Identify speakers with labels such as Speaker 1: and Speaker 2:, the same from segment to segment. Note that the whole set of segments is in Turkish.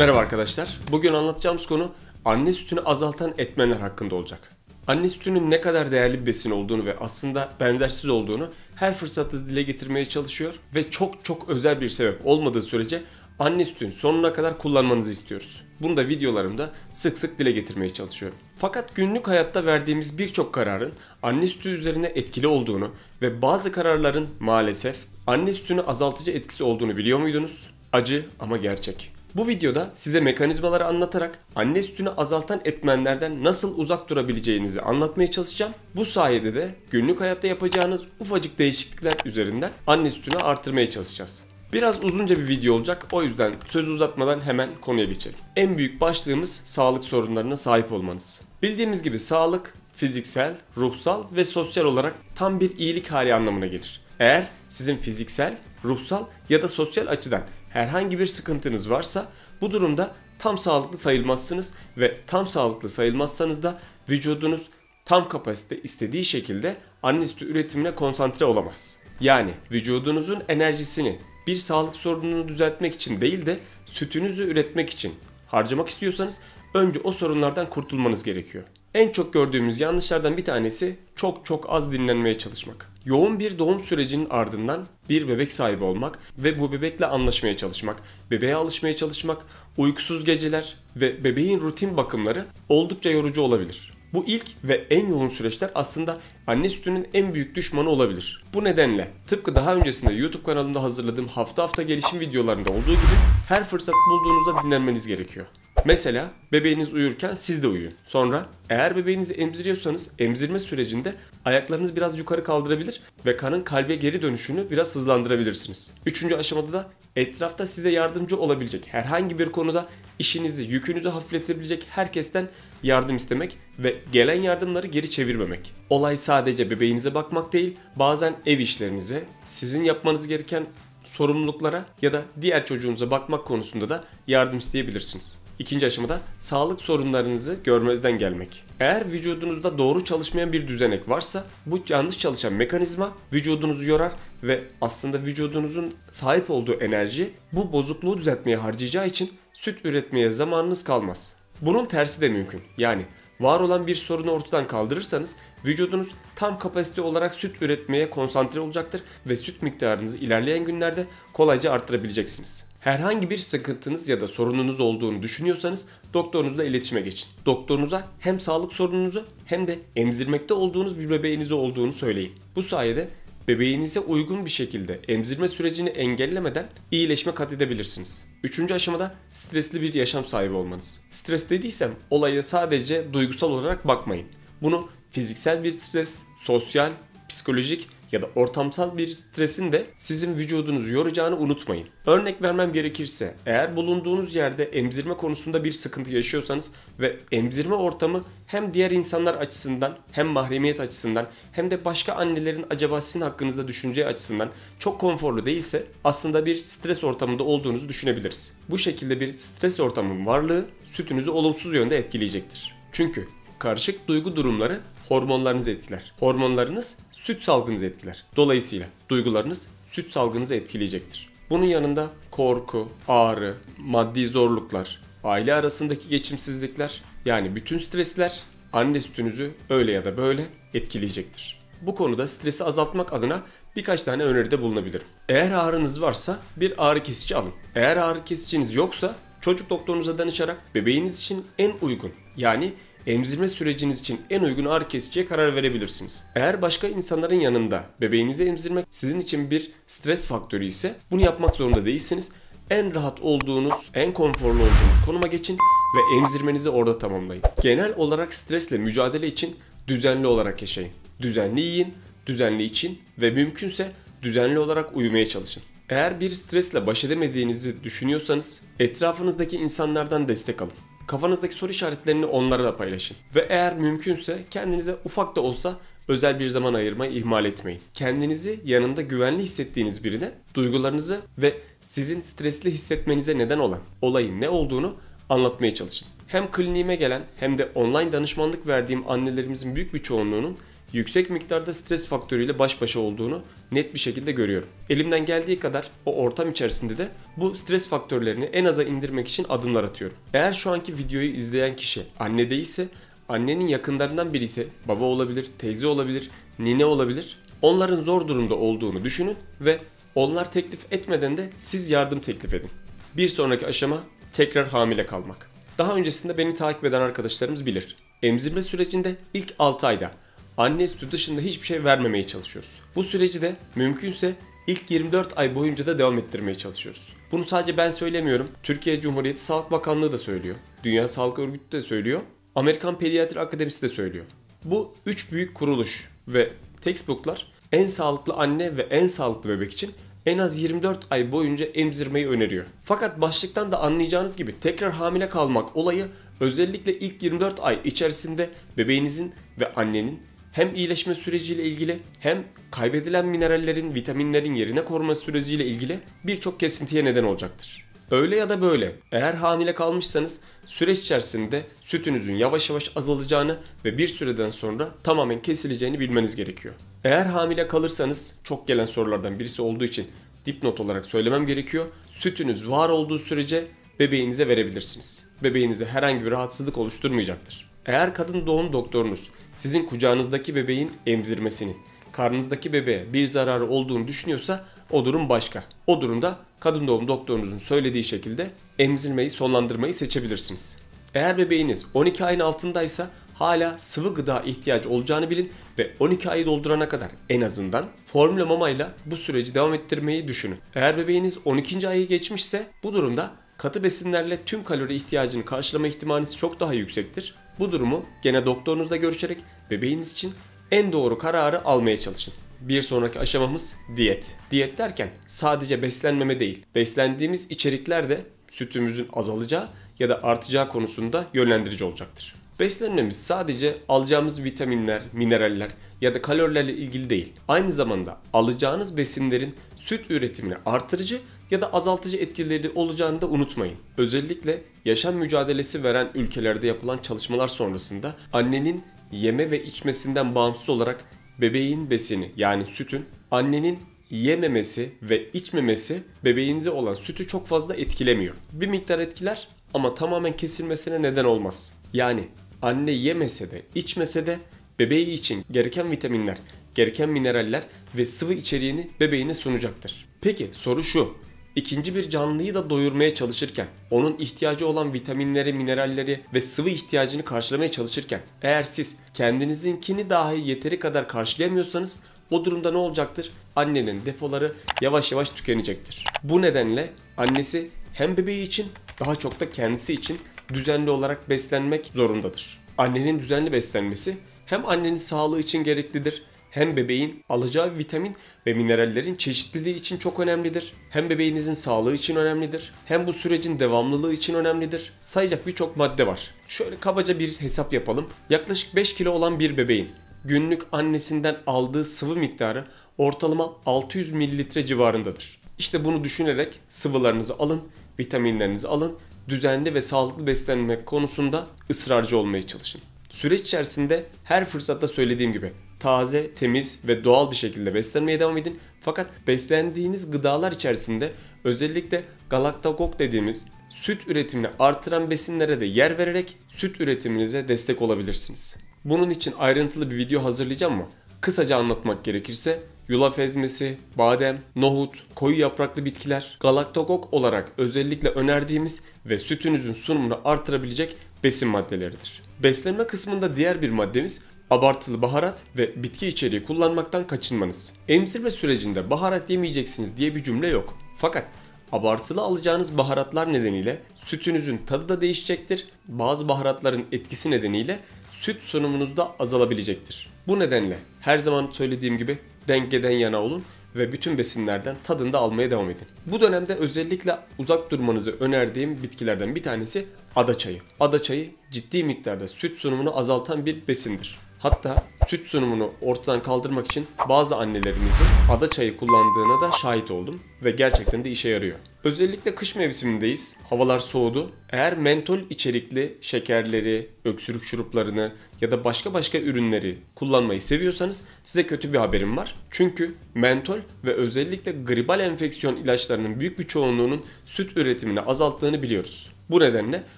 Speaker 1: Merhaba arkadaşlar. Bugün anlatacağımız konu anne sütünü azaltan etmenler hakkında olacak. Anne sütünün ne kadar değerli bir besin olduğunu ve aslında benzersiz olduğunu her fırsatta dile getirmeye çalışıyor ve çok çok özel bir sebep olmadığı sürece anne sütünü sonuna kadar kullanmanızı istiyoruz. Bunu da videolarımda sık sık dile getirmeye çalışıyorum. Fakat günlük hayatta verdiğimiz birçok kararın anne sütü üzerine etkili olduğunu ve bazı kararların maalesef anne sütünü azaltıcı etkisi olduğunu biliyor muydunuz? Acı ama gerçek. Bu videoda size mekanizmaları anlatarak anne sütünü azaltan etmenlerden nasıl uzak durabileceğinizi anlatmaya çalışacağım. Bu sayede de günlük hayatta yapacağınız ufacık değişiklikler üzerinden anne sütünü artırmaya çalışacağız. Biraz uzunca bir video olacak o yüzden sözü uzatmadan hemen konuya geçelim. En büyük başlığımız sağlık sorunlarına sahip olmanız. Bildiğimiz gibi sağlık fiziksel, ruhsal ve sosyal olarak tam bir iyilik hali anlamına gelir. Eğer sizin fiziksel, ruhsal ya da sosyal açıdan herhangi bir sıkıntınız varsa bu durumda tam sağlıklı sayılmazsınız ve tam sağlıklı sayılmazsanız da vücudunuz tam kapasite istediği şekilde anne üretimine konsantre olamaz. Yani vücudunuzun enerjisini bir sağlık sorununu düzeltmek için değil de sütünüzü üretmek için harcamak istiyorsanız önce o sorunlardan kurtulmanız gerekiyor. En çok gördüğümüz yanlışlardan bir tanesi çok çok az dinlenmeye çalışmak. Yoğun bir doğum sürecinin ardından bir bebek sahibi olmak ve bu bebekle anlaşmaya çalışmak, bebeğe alışmaya çalışmak, uykusuz geceler ve bebeğin rutin bakımları oldukça yorucu olabilir. Bu ilk ve en yoğun süreçler aslında anne sütünün en büyük düşmanı olabilir. Bu nedenle tıpkı daha öncesinde YouTube kanalında hazırladığım hafta hafta gelişim videolarında olduğu gibi her fırsat bulduğunuzda dinlenmeniz gerekiyor. Mesela bebeğiniz uyurken siz de uyuyun. Sonra eğer bebeğinizi emziriyorsanız emzirme sürecinde ayaklarınız biraz yukarı kaldırabilir ve kanın kalbe geri dönüşünü biraz hızlandırabilirsiniz. Üçüncü aşamada da etrafta size yardımcı olabilecek herhangi bir konuda işinizi, yükünüzü hafifletebilecek herkesten yardım istemek ve gelen yardımları geri çevirmemek. Olay sadece bebeğinize bakmak değil, bazen ev işlerinize, sizin yapmanız gereken sorumluluklara ya da diğer çocuğunuza bakmak konusunda da yardım isteyebilirsiniz. İkinci aşamada sağlık sorunlarınızı görmezden gelmek. Eğer vücudunuzda doğru çalışmayan bir düzenek varsa bu yanlış çalışan mekanizma vücudunuzu yorar ve aslında vücudunuzun sahip olduğu enerji bu bozukluğu düzeltmeye harcayacağı için süt üretmeye zamanınız kalmaz. Bunun tersi de mümkün. Yani var olan bir sorunu ortadan kaldırırsanız vücudunuz tam kapasite olarak süt üretmeye konsantre olacaktır ve süt miktarınızı ilerleyen günlerde kolayca arttırabileceksiniz. Herhangi bir sıkıntınız ya da sorununuz olduğunu düşünüyorsanız doktorunuzla iletişime geçin. Doktorunuza hem sağlık sorununuzu hem de emzirmekte olduğunuz bir bebeğinizi olduğunu söyleyin. Bu sayede bebeğinize uygun bir şekilde emzirme sürecini engellemeden iyileşme kat edebilirsiniz. Üçüncü aşamada stresli bir yaşam sahibi olmanız. Stres dediysem olaya sadece duygusal olarak bakmayın. Bunu fiziksel bir stres, sosyal, psikolojik ya da ortamsal bir stresin de sizin vücudunuzu yoracağını unutmayın. Örnek vermem gerekirse eğer bulunduğunuz yerde emzirme konusunda bir sıkıntı yaşıyorsanız ve emzirme ortamı hem diğer insanlar açısından hem mahremiyet açısından hem de başka annelerin acaba sizin hakkınızda düşüneceği açısından çok konforlu değilse aslında bir stres ortamında olduğunuzu düşünebiliriz. Bu şekilde bir stres ortamının varlığı sütünüzü olumsuz yönde etkileyecektir. Çünkü karışık duygu durumları hormonlarınızı etkiler. Hormonlarınız süt salgınızı etkiler. Dolayısıyla duygularınız süt salgınızı etkileyecektir. Bunun yanında korku, ağrı, maddi zorluklar, aile arasındaki geçimsizlikler yani bütün stresler anne sütünüzü öyle ya da böyle etkileyecektir. Bu konuda stresi azaltmak adına birkaç tane öneride bulunabilirim. Eğer ağrınız varsa bir ağrı kesici alın. Eğer ağrı kesiciniz yoksa çocuk doktorunuza danışarak bebeğiniz için en uygun yani emzirme süreciniz için en uygun ağrı kesiciye karar verebilirsiniz. Eğer başka insanların yanında bebeğinizi emzirmek sizin için bir stres faktörü ise bunu yapmak zorunda değilsiniz. En rahat olduğunuz, en konforlu olduğunuz konuma geçin ve emzirmenizi orada tamamlayın. Genel olarak stresle mücadele için düzenli olarak yaşayın. Düzenli yiyin, düzenli için ve mümkünse düzenli olarak uyumaya çalışın. Eğer bir stresle baş edemediğinizi düşünüyorsanız etrafınızdaki insanlardan destek alın. Kafanızdaki soru işaretlerini onlara da paylaşın. Ve eğer mümkünse kendinize ufak da olsa özel bir zaman ayırmayı ihmal etmeyin. Kendinizi yanında güvenli hissettiğiniz birine duygularınızı ve sizin stresli hissetmenize neden olan olayın ne olduğunu anlatmaya çalışın. Hem kliniğime gelen hem de online danışmanlık verdiğim annelerimizin büyük bir çoğunluğunun yüksek miktarda stres faktörüyle baş başa olduğunu net bir şekilde görüyorum. Elimden geldiği kadar o ortam içerisinde de bu stres faktörlerini en aza indirmek için adımlar atıyorum. Eğer şu anki videoyu izleyen kişi anne değilse annenin yakınlarından biri ise baba olabilir, teyze olabilir, nine olabilir. Onların zor durumda olduğunu düşünün ve onlar teklif etmeden de siz yardım teklif edin. Bir sonraki aşama tekrar hamile kalmak. Daha öncesinde beni takip eden arkadaşlarımız bilir. Emzirme sürecinde ilk 6 ayda anne sütü dışında hiçbir şey vermemeye çalışıyoruz. Bu süreci de mümkünse ilk 24 ay boyunca da devam ettirmeye çalışıyoruz. Bunu sadece ben söylemiyorum. Türkiye Cumhuriyeti Sağlık Bakanlığı da söylüyor. Dünya Sağlık Örgütü de söylüyor. Amerikan Pediatri Akademisi de söylüyor. Bu üç büyük kuruluş ve textbooklar en sağlıklı anne ve en sağlıklı bebek için en az 24 ay boyunca emzirmeyi öneriyor. Fakat başlıktan da anlayacağınız gibi tekrar hamile kalmak olayı özellikle ilk 24 ay içerisinde bebeğinizin ve annenin hem iyileşme süreciyle ilgili hem kaybedilen minerallerin, vitaminlerin yerine koruma süreciyle ilgili birçok kesintiye neden olacaktır. Öyle ya da böyle eğer hamile kalmışsanız süreç içerisinde sütünüzün yavaş yavaş azalacağını ve bir süreden sonra tamamen kesileceğini bilmeniz gerekiyor. Eğer hamile kalırsanız çok gelen sorulardan birisi olduğu için dipnot olarak söylemem gerekiyor. Sütünüz var olduğu sürece bebeğinize verebilirsiniz. Bebeğinize herhangi bir rahatsızlık oluşturmayacaktır. Eğer kadın doğum doktorunuz sizin kucağınızdaki bebeğin emzirmesini, karnınızdaki bebeğe bir zararı olduğunu düşünüyorsa o durum başka. O durumda kadın doğum doktorunuzun söylediği şekilde emzirmeyi sonlandırmayı seçebilirsiniz. Eğer bebeğiniz 12 ayın altındaysa hala sıvı gıda ihtiyacı olacağını bilin ve 12 ayı doldurana kadar en azından formüle mamayla bu süreci devam ettirmeyi düşünün. Eğer bebeğiniz 12. ayı geçmişse bu durumda katı besinlerle tüm kalori ihtiyacını karşılama ihtimaliniz çok daha yüksektir bu durumu gene doktorunuzla görüşerek bebeğiniz için en doğru kararı almaya çalışın. Bir sonraki aşamamız diyet. Diyet derken sadece beslenmeme değil, beslendiğimiz içerikler de sütümüzün azalacağı ya da artacağı konusunda yönlendirici olacaktır. Beslenmemiz sadece alacağımız vitaminler, mineraller ya da kalorilerle ilgili değil. Aynı zamanda alacağınız besinlerin süt üretimini artırıcı ya da azaltıcı etkileri olacağını da unutmayın. Özellikle yaşam mücadelesi veren ülkelerde yapılan çalışmalar sonrasında annenin yeme ve içmesinden bağımsız olarak bebeğin besini yani sütün annenin yememesi ve içmemesi bebeğinize olan sütü çok fazla etkilemiyor. Bir miktar etkiler ama tamamen kesilmesine neden olmaz. Yani anne yemese de içmese de bebeği için gereken vitaminler, gereken mineraller ve sıvı içeriğini bebeğine sunacaktır. Peki soru şu. İkinci bir canlıyı da doyurmaya çalışırken, onun ihtiyacı olan vitaminleri, mineralleri ve sıvı ihtiyacını karşılamaya çalışırken eğer siz kendinizinkini dahi yeteri kadar karşılayamıyorsanız o durumda ne olacaktır? Annenin defoları yavaş yavaş tükenecektir. Bu nedenle annesi hem bebeği için daha çok da kendisi için düzenli olarak beslenmek zorundadır. Annenin düzenli beslenmesi hem annenin sağlığı için gereklidir hem bebeğin alacağı vitamin ve minerallerin çeşitliliği için çok önemlidir. Hem bebeğinizin sağlığı için önemlidir. Hem bu sürecin devamlılığı için önemlidir. Sayacak birçok madde var. Şöyle kabaca bir hesap yapalım. Yaklaşık 5 kilo olan bir bebeğin günlük annesinden aldığı sıvı miktarı ortalama 600 mililitre civarındadır. İşte bunu düşünerek sıvılarınızı alın, vitaminlerinizi alın, düzenli ve sağlıklı beslenmek konusunda ısrarcı olmaya çalışın. Süreç içerisinde her fırsatta söylediğim gibi taze, temiz ve doğal bir şekilde beslenmeye devam edin. Fakat beslendiğiniz gıdalar içerisinde özellikle galaktagok dediğimiz süt üretimini artıran besinlere de yer vererek süt üretiminize destek olabilirsiniz. Bunun için ayrıntılı bir video hazırlayacağım ama kısaca anlatmak gerekirse yulaf ezmesi, badem, nohut, koyu yapraklı bitkiler, galaktagok olarak özellikle önerdiğimiz ve sütünüzün sunumunu artırabilecek besin maddeleridir. Beslenme kısmında diğer bir maddemiz abartılı baharat ve bitki içeriği kullanmaktan kaçınmanız. Emzirme sürecinde baharat yemeyeceksiniz diye bir cümle yok. Fakat abartılı alacağınız baharatlar nedeniyle sütünüzün tadı da değişecektir. Bazı baharatların etkisi nedeniyle süt sunumunuz da azalabilecektir. Bu nedenle her zaman söylediğim gibi dengeden yana olun ve bütün besinlerden tadında almaya devam edin. Bu dönemde özellikle uzak durmanızı önerdiğim bitkilerden bir tanesi ada çayı. Ada çayı ciddi miktarda süt sunumunu azaltan bir besindir. Hatta süt sunumunu ortadan kaldırmak için bazı annelerimizin ada çayı kullandığına da şahit oldum ve gerçekten de işe yarıyor. Özellikle kış mevsimindeyiz. Havalar soğudu. Eğer mentol içerikli şekerleri, öksürük şuruplarını ya da başka başka ürünleri kullanmayı seviyorsanız size kötü bir haberim var. Çünkü mentol ve özellikle gribal enfeksiyon ilaçlarının büyük bir çoğunluğunun süt üretimini azalttığını biliyoruz. Bu nedenle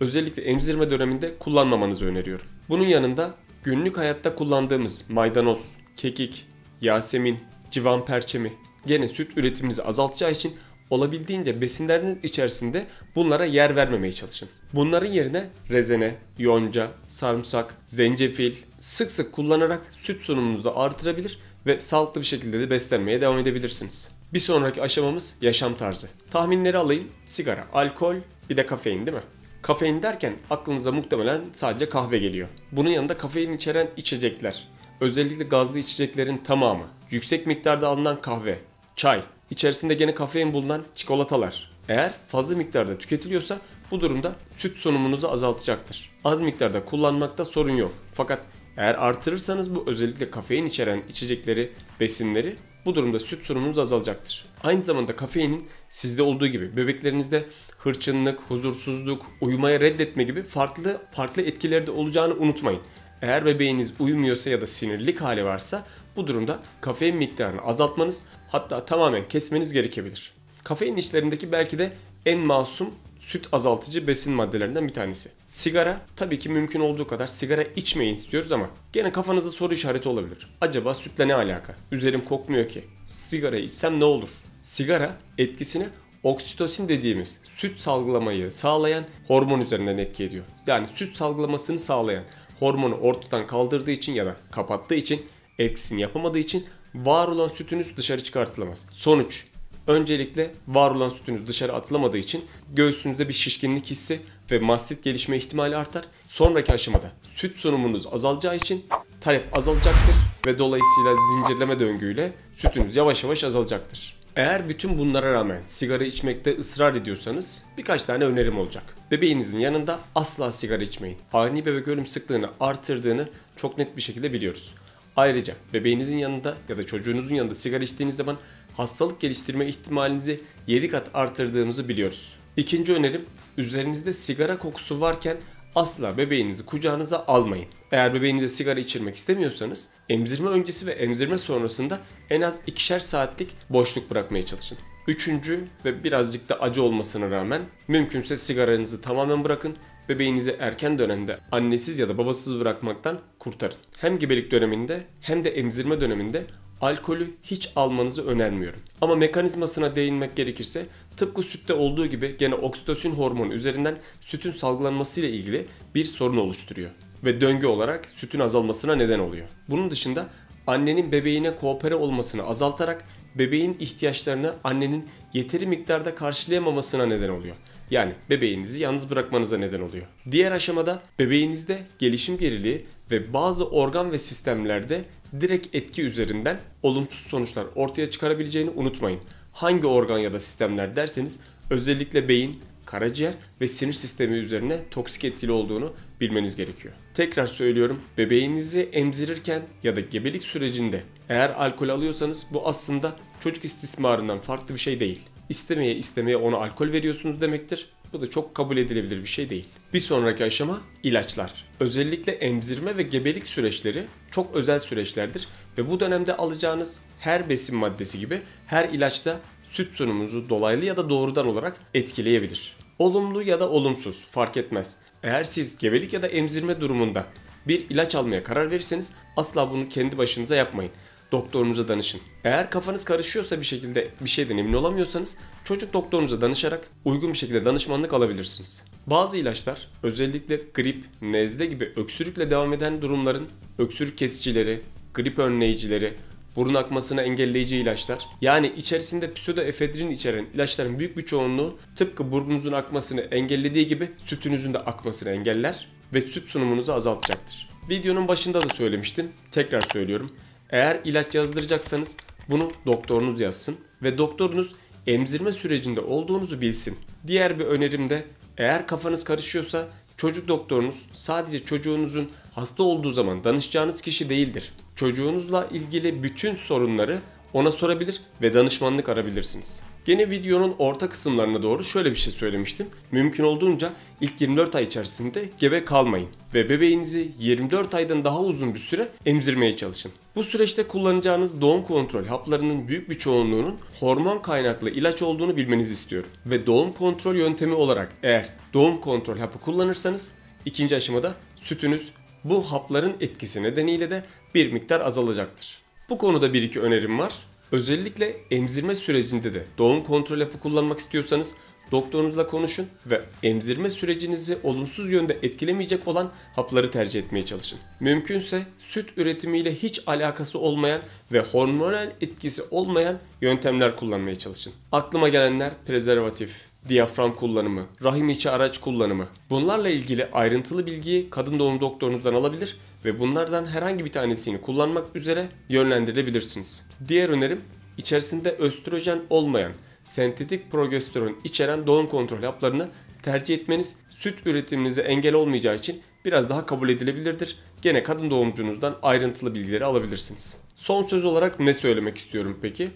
Speaker 1: özellikle emzirme döneminde kullanmamanızı öneriyorum. Bunun yanında Günlük hayatta kullandığımız maydanoz, kekik, yasemin, civan perçemi gene süt üretimimizi azaltacağı için olabildiğince besinlerin içerisinde bunlara yer vermemeye çalışın. Bunların yerine rezene, yonca, sarımsak, zencefil sık sık kullanarak süt sunumunuzu da artırabilir ve sağlıklı bir şekilde de beslenmeye devam edebilirsiniz. Bir sonraki aşamamız yaşam tarzı. Tahminleri alayım. Sigara, alkol, bir de kafein değil mi? Kafein derken aklınıza muhtemelen sadece kahve geliyor. Bunun yanında kafein içeren içecekler, özellikle gazlı içeceklerin tamamı, yüksek miktarda alınan kahve, çay, içerisinde gene kafein bulunan çikolatalar. Eğer fazla miktarda tüketiliyorsa bu durumda süt sunumunuzu azaltacaktır. Az miktarda kullanmakta sorun yok. Fakat eğer artırırsanız bu özellikle kafein içeren içecekleri, besinleri bu durumda süt sunumunuz azalacaktır. Aynı zamanda kafeinin sizde olduğu gibi bebeklerinizde hırçınlık, huzursuzluk, uyumaya reddetme gibi farklı farklı etkileri de olacağını unutmayın. Eğer bebeğiniz uyumuyorsa ya da sinirlik hali varsa bu durumda kafein miktarını azaltmanız hatta tamamen kesmeniz gerekebilir. Kafein içlerindeki belki de en masum süt azaltıcı besin maddelerinden bir tanesi. Sigara tabii ki mümkün olduğu kadar sigara içmeyin istiyoruz ama gene kafanızda soru işareti olabilir. Acaba sütle ne alaka? Üzerim kokmuyor ki. Sigara içsem ne olur? Sigara etkisini oksitosin dediğimiz süt salgılamayı sağlayan hormon üzerinden etki ediyor. Yani süt salgılamasını sağlayan hormonu ortadan kaldırdığı için ya da kapattığı için etkisini yapamadığı için var olan sütünüz dışarı çıkartılamaz. Sonuç Öncelikle var olan sütünüz dışarı atılamadığı için göğsünüzde bir şişkinlik hissi ve mastit gelişme ihtimali artar. Sonraki aşamada süt sunumunuz azalacağı için talep azalacaktır ve dolayısıyla zincirleme döngüyle sütünüz yavaş yavaş azalacaktır. Eğer bütün bunlara rağmen sigara içmekte ısrar ediyorsanız birkaç tane önerim olacak. Bebeğinizin yanında asla sigara içmeyin. Ani bebek ölüm sıklığını artırdığını çok net bir şekilde biliyoruz. Ayrıca bebeğinizin yanında ya da çocuğunuzun yanında sigara içtiğiniz zaman hastalık geliştirme ihtimalinizi 7 kat artırdığımızı biliyoruz. İkinci önerim üzerinizde sigara kokusu varken asla bebeğinizi kucağınıza almayın. Eğer bebeğinize sigara içirmek istemiyorsanız emzirme öncesi ve emzirme sonrasında en az ikişer saatlik boşluk bırakmaya çalışın. Üçüncü ve birazcık da acı olmasına rağmen mümkünse sigaranızı tamamen bırakın bebeğinizi erken dönemde annesiz ya da babasız bırakmaktan kurtarın. Hem gebelik döneminde hem de emzirme döneminde Alkolü hiç almanızı önermiyorum. Ama mekanizmasına değinmek gerekirse tıpkı sütte olduğu gibi gene oksitosin hormonu üzerinden sütün salgılanmasıyla ilgili bir sorun oluşturuyor ve döngü olarak sütün azalmasına neden oluyor. Bunun dışında annenin bebeğine koopere olmasını azaltarak bebeğin ihtiyaçlarını annenin yeteri miktarda karşılayamamasına neden oluyor. Yani bebeğinizi yalnız bırakmanıza neden oluyor. Diğer aşamada bebeğinizde gelişim geriliği ve bazı organ ve sistemlerde direkt etki üzerinden olumsuz sonuçlar ortaya çıkarabileceğini unutmayın. Hangi organ ya da sistemler derseniz özellikle beyin, karaciğer ve sinir sistemi üzerine toksik etkili olduğunu bilmeniz gerekiyor. Tekrar söylüyorum bebeğinizi emzirirken ya da gebelik sürecinde eğer alkol alıyorsanız bu aslında çocuk istismarından farklı bir şey değil. İstemeye istemeye ona alkol veriyorsunuz demektir bu da çok kabul edilebilir bir şey değil. Bir sonraki aşama ilaçlar. Özellikle emzirme ve gebelik süreçleri çok özel süreçlerdir ve bu dönemde alacağınız her besin maddesi gibi her ilaçta süt sunumunuzu dolaylı ya da doğrudan olarak etkileyebilir. Olumlu ya da olumsuz fark etmez. Eğer siz gebelik ya da emzirme durumunda bir ilaç almaya karar verirseniz asla bunu kendi başınıza yapmayın doktorunuza danışın. Eğer kafanız karışıyorsa bir şekilde bir şeyden emin olamıyorsanız çocuk doktorunuza danışarak uygun bir şekilde danışmanlık alabilirsiniz. Bazı ilaçlar özellikle grip, nezle gibi öksürükle devam eden durumların öksürük kesicileri, grip önleyicileri, burun akmasını engelleyici ilaçlar. Yani içerisinde pseudoefedrin içeren ilaçların büyük bir çoğunluğu tıpkı burnunuzun akmasını engellediği gibi sütünüzün de akmasını engeller ve süt sunumunuzu azaltacaktır. Videonun başında da söylemiştim. Tekrar söylüyorum. Eğer ilaç yazdıracaksanız bunu doktorunuz yazsın ve doktorunuz emzirme sürecinde olduğunuzu bilsin. Diğer bir önerim de eğer kafanız karışıyorsa çocuk doktorunuz sadece çocuğunuzun hasta olduğu zaman danışacağınız kişi değildir. Çocuğunuzla ilgili bütün sorunları ona sorabilir ve danışmanlık arabilirsiniz. Gene videonun orta kısımlarına doğru şöyle bir şey söylemiştim. Mümkün olduğunca ilk 24 ay içerisinde gebe kalmayın ve bebeğinizi 24 aydan daha uzun bir süre emzirmeye çalışın. Bu süreçte kullanacağınız doğum kontrol haplarının büyük bir çoğunluğunun hormon kaynaklı ilaç olduğunu bilmenizi istiyorum. Ve doğum kontrol yöntemi olarak eğer doğum kontrol hapı kullanırsanız ikinci aşamada sütünüz bu hapların etkisi nedeniyle de bir miktar azalacaktır. Bu konuda bir iki önerim var. Özellikle emzirme sürecinde de doğum kontrol hapı kullanmak istiyorsanız doktorunuzla konuşun ve emzirme sürecinizi olumsuz yönde etkilemeyecek olan hapları tercih etmeye çalışın. Mümkünse süt üretimiyle hiç alakası olmayan ve hormonal etkisi olmayan yöntemler kullanmaya çalışın. Aklıma gelenler prezervatif, diyafram kullanımı, rahim içi araç kullanımı. Bunlarla ilgili ayrıntılı bilgiyi kadın doğum doktorunuzdan alabilir ve bunlardan herhangi bir tanesini kullanmak üzere yönlendirebilirsiniz. Diğer önerim içerisinde östrojen olmayan sentetik progesteron içeren doğum kontrol haplarını tercih etmeniz süt üretiminize engel olmayacağı için biraz daha kabul edilebilirdir. Gene kadın doğumcunuzdan ayrıntılı bilgileri alabilirsiniz. Son söz olarak ne söylemek istiyorum peki?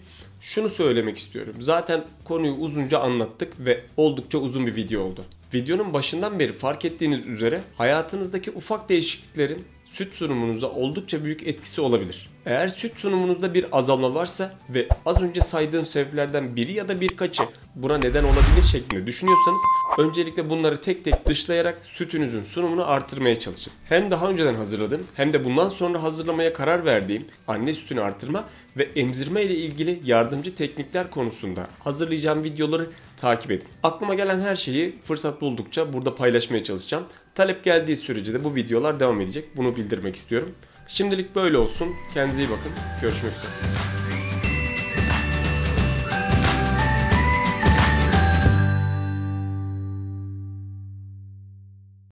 Speaker 1: Şunu söylemek istiyorum. Zaten konuyu uzunca anlattık ve oldukça uzun bir video oldu. Videonun başından beri fark ettiğiniz üzere hayatınızdaki ufak değişikliklerin süt sunumunuzda oldukça büyük etkisi olabilir. Eğer süt sunumunuzda bir azalma varsa ve az önce saydığım sebeplerden biri ya da birkaçı buna neden olabilir şeklinde düşünüyorsanız öncelikle bunları tek tek dışlayarak sütünüzün sunumunu artırmaya çalışın. Hem daha önceden hazırladığım hem de bundan sonra hazırlamaya karar verdiğim anne sütünü artırma ve emzirme ile ilgili yardımcı teknikler konusunda hazırlayacağım videoları takip edin. Aklıma gelen her şeyi fırsat buldukça burada paylaşmaya çalışacağım. Talep geldiği sürece de bu videolar devam edecek. Bunu bildirmek istiyorum. Şimdilik böyle olsun. Kendinize iyi bakın. Görüşmek üzere.